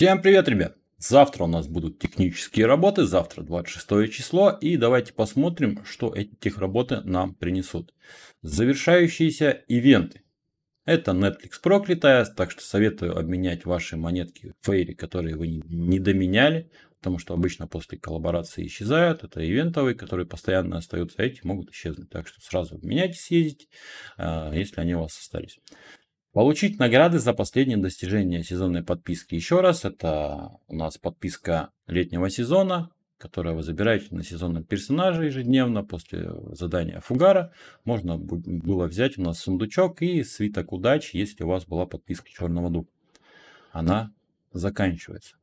Всем привет, ребят! Завтра у нас будут технические работы, завтра 26 число, и давайте посмотрим, что эти техработы нам принесут. Завершающиеся ивенты. Это Netflix проклятая, так что советую обменять ваши монетки фейри, которые вы не доменяли, потому что обычно после коллаборации исчезают. Это ивентовые, которые постоянно остаются, а эти могут исчезнуть. Так что сразу обменяйте, съездите, а, если они у вас остались. Получить награды за последние достижения сезонной подписки. Еще раз, это у нас подписка летнего сезона, которую вы забираете на сезонном персонаже ежедневно после задания Фугара. Можно было взять у нас сундучок и свиток удачи, если у вас была подписка Черного Дуба. Она заканчивается.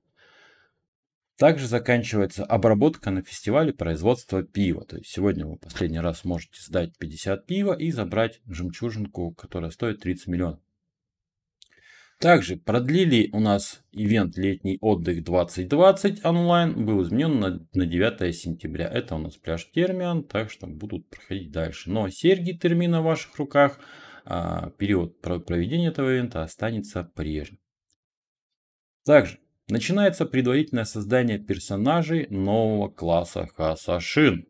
Также заканчивается обработка на фестивале производства пива. То есть сегодня вы последний раз можете сдать 50 пива и забрать жемчужинку, которая стоит 30 миллионов. Также продлили у нас ивент «Летний отдых 2020» онлайн. Был изменен на, на 9 сентября. Это у нас пляж Термиан, так что будут проходить дальше. Но серьги термина в ваших руках, а, период проведения этого ивента останется прежним. Также начинается предварительное создание персонажей нового класса Хасашин.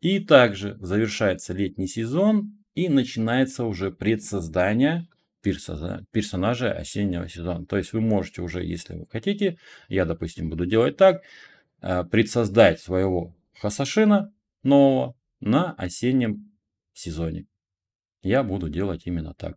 И также завершается летний сезон и начинается уже предсоздание персо, персонажа осеннего сезона. То есть вы можете уже, если вы хотите, я, допустим, буду делать так, э, предсоздать своего Хасашина нового на осеннем сезоне. Я буду делать именно так.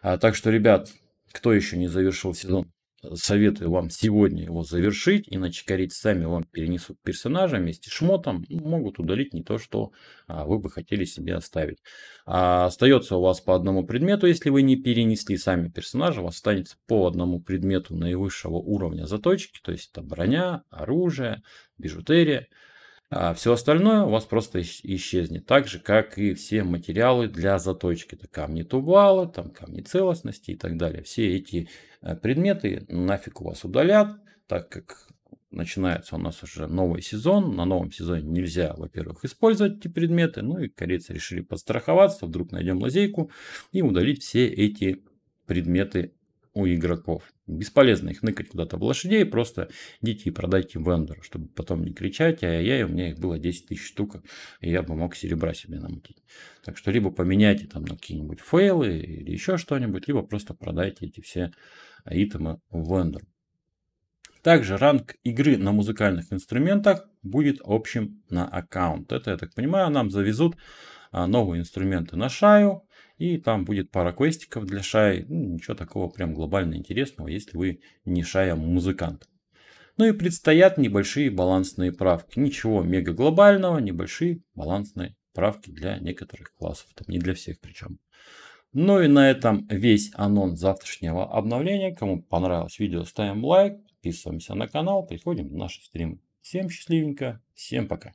А, так что, ребят, кто еще не завершил сезон советую вам сегодня его завершить, иначе корить сами вам перенесут персонажа вместе с шмотом, ну, могут удалить не то, что а, вы бы хотели себе оставить. А остается у вас по одному предмету, если вы не перенесли сами персонажа, у вас останется по одному предмету наивысшего уровня заточки, то есть это броня, оружие, бижутерия. А все остальное у вас просто исчезнет. Так же, как и все материалы для заточки. Это камни тубала, там камни целостности и так далее. Все эти э, предметы нафиг у вас удалят, так как начинается у нас уже новый сезон. На новом сезоне нельзя, во-первых, использовать эти предметы. Ну и корейцы решили подстраховаться. Вдруг найдем лазейку и удалить все эти предметы у игроков. Бесполезно их ныкать куда-то в лошадей, просто идите и продайте вендору, чтобы потом не кричать, а я, и у меня их было 10 тысяч штук, и я бы мог серебра себе намутить. Так что либо поменяйте там на какие-нибудь фейлы или еще что-нибудь, либо просто продайте эти все итемы в вендору. Также ранг игры на музыкальных инструментах будет общим на аккаунт. Это, я так понимаю, нам завезут а, новые инструменты на шаю, и там будет пара квестиков для шай. Ну, ничего такого прям глобально интересного, если вы не шай, музыкант. Ну и предстоят небольшие балансные правки. Ничего мега глобального, небольшие балансные правки для некоторых классов. Там не для всех причем. Ну и на этом весь анонс завтрашнего обновления. Кому понравилось видео, ставим лайк, подписываемся на канал, приходим в наши стримы. Всем счастливенько, всем пока.